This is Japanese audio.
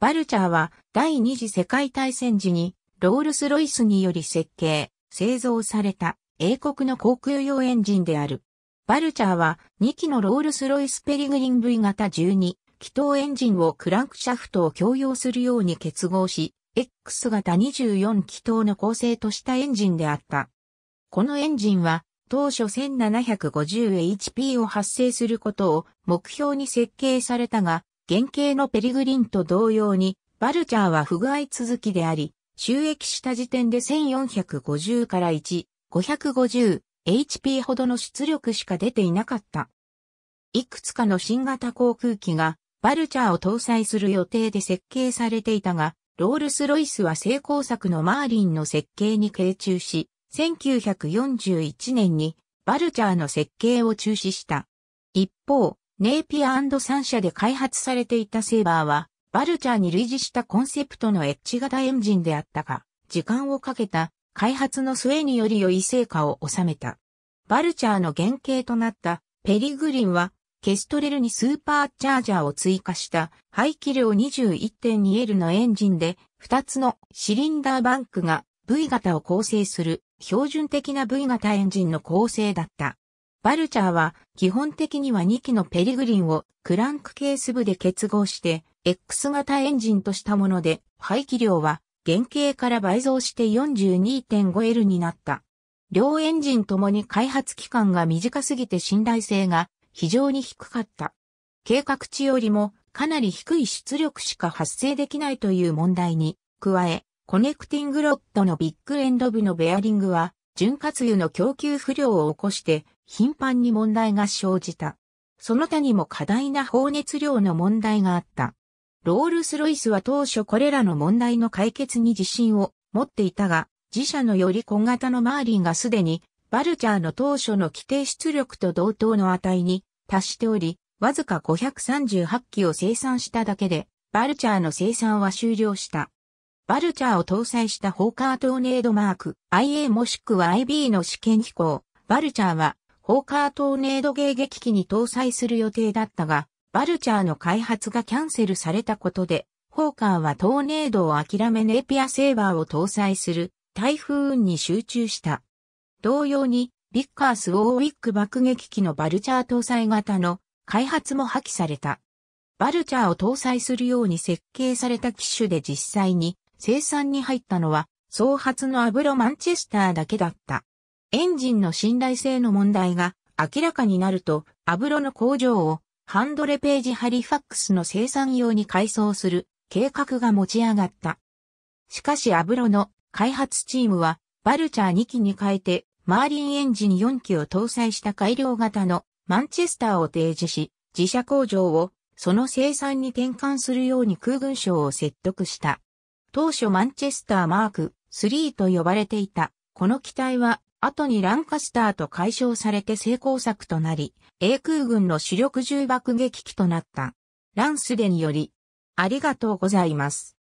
バルチャーは第二次世界大戦時にロールス・ロイスにより設計、製造された英国の航空用エンジンである。バルチャーは2機のロールス・ロイス・ペリグリン V 型12気筒エンジンをクランクシャフトを共用するように結合し、X 型24気筒の構成としたエンジンであった。このエンジンは当初 1750HP を発生することを目標に設計されたが、原型のペリグリンと同様に、バルチャーは不具合続きであり、収益した時点で1450から1、550、HP ほどの出力しか出ていなかった。いくつかの新型航空機がバルチャーを搭載する予定で設計されていたが、ロールス・ロイスは成功作のマーリンの設計に傾注し、1941年にバルチャーの設計を中止した。一方、ネイピア3社で開発されていたセーバーは、バルチャーに類似したコンセプトのエッジ型エンジンであったが、時間をかけた開発の末により良い成果を収めた。バルチャーの原型となったペリグリンは、ケストレルにスーパーチャージャーを追加した排気量 21.2L のエンジンで、2つのシリンダーバンクが V 型を構成する標準的な V 型エンジンの構成だった。バルチャーは基本的には2機のペリグリンをクランクケース部で結合して X 型エンジンとしたもので排気量は原型から倍増して 42.5L になった。両エンジンともに開発期間が短すぎて信頼性が非常に低かった。計画値よりもかなり低い出力しか発生できないという問題に加え、コネクティングロッドのビッグエンド部のベアリングは潤滑油の供給不良を起こして頻繁に問題が生じた。その他にも過大な放熱量の問題があった。ロールスロイスは当初これらの問題の解決に自信を持っていたが、自社のより小型のマーリンがすでに、バルチャーの当初の規定出力と同等の値に達しており、わずか538機を生産しただけで、バルチャーの生産は終了した。バルチャーを搭載したホーカートーネードマーク、IA もしくは IB の試験飛行、バルチャーはホーカートーネード迎撃機に搭載する予定だったが、バルチャーの開発がキャンセルされたことで、ホーカーはトーネードを諦めネピアセーバーを搭載する台風運に集中した。同様に、ビッカース・ウォーウィック爆撃機のバルチャー搭載型の開発も破棄された。バルチャーを搭載するように設計された機種で実際に生産に入ったのは、総発のアブロマンチェスターだけだった。エンジンの信頼性の問題が明らかになると、アブロの工場をハンドレページハリファックスの生産用に改装する計画が持ち上がった。しかしアブロの開発チームはバルチャー2機に変えてマーリンエンジン4機を搭載した改良型のマンチェスターを提示し、自社工場をその生産に転換するように空軍省を説得した。当初マンチェスターマーク3と呼ばれていたこの機体は後にランカスターと解消されて成功作となり、英空軍の主力重爆撃機となった。ランスデにより、ありがとうございます。